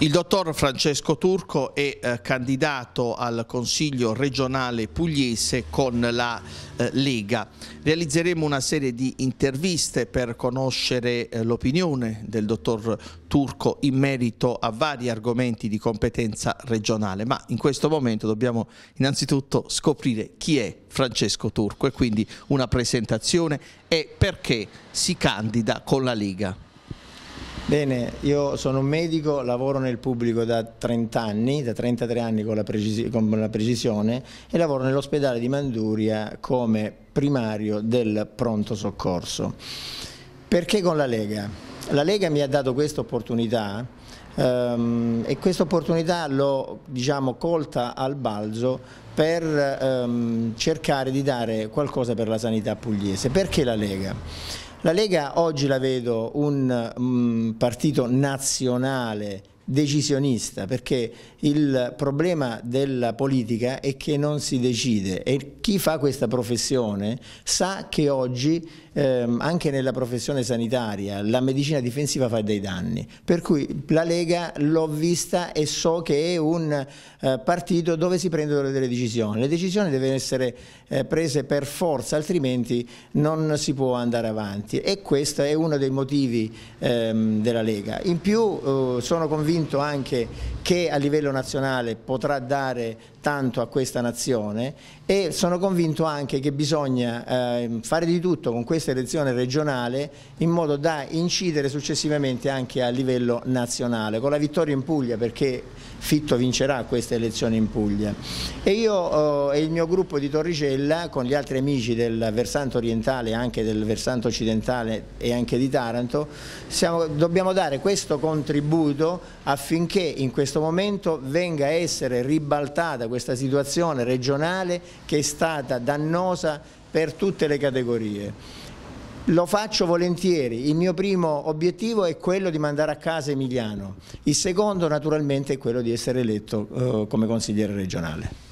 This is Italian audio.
Il dottor Francesco Turco è eh, candidato al Consiglio regionale pugliese con la eh, Lega. Realizzeremo una serie di interviste per conoscere eh, l'opinione del dottor Turco in merito a vari argomenti di competenza regionale, ma in questo momento dobbiamo innanzitutto scoprire chi è Francesco Turco e quindi una presentazione e perché si candida con la Lega. Bene, io sono un medico, lavoro nel pubblico da 30 anni, da 33 anni con la, precisione, con la precisione e lavoro nell'ospedale di Manduria come primario del pronto soccorso. Perché con la Lega? La Lega mi ha dato questa opportunità ehm, e questa opportunità l'ho diciamo, colta al balzo per ehm, cercare di dare qualcosa per la sanità pugliese. Perché la Lega? La Lega oggi la vedo un um, partito nazionale decisionista perché il problema della politica è che non si decide e chi fa questa professione sa che oggi ehm, anche nella professione sanitaria la medicina difensiva fa dei danni, per cui la Lega l'ho vista e so che è un eh, partito dove si prendono delle decisioni, le decisioni devono essere eh, prese per forza, altrimenti non si può andare avanti e questo è uno dei motivi ehm, della Lega. In più eh, sono convinto anche che a livello nazionale potrà dare tanto a questa nazione e sono convinto anche che bisogna eh, fare di tutto con questa elezione regionale in modo da incidere successivamente anche a livello nazionale, con la vittoria in Puglia perché Fitto vincerà questa elezione in Puglia. E io eh, e il mio gruppo di Torricella con gli altri amici del versante orientale, anche del versante occidentale e anche di Taranto, siamo, dobbiamo dare questo contributo affinché in questo questo momento venga a essere ribaltata questa situazione regionale che è stata dannosa per tutte le categorie. Lo faccio volentieri, il mio primo obiettivo è quello di mandare a casa Emiliano, il secondo naturalmente è quello di essere eletto eh, come consigliere regionale.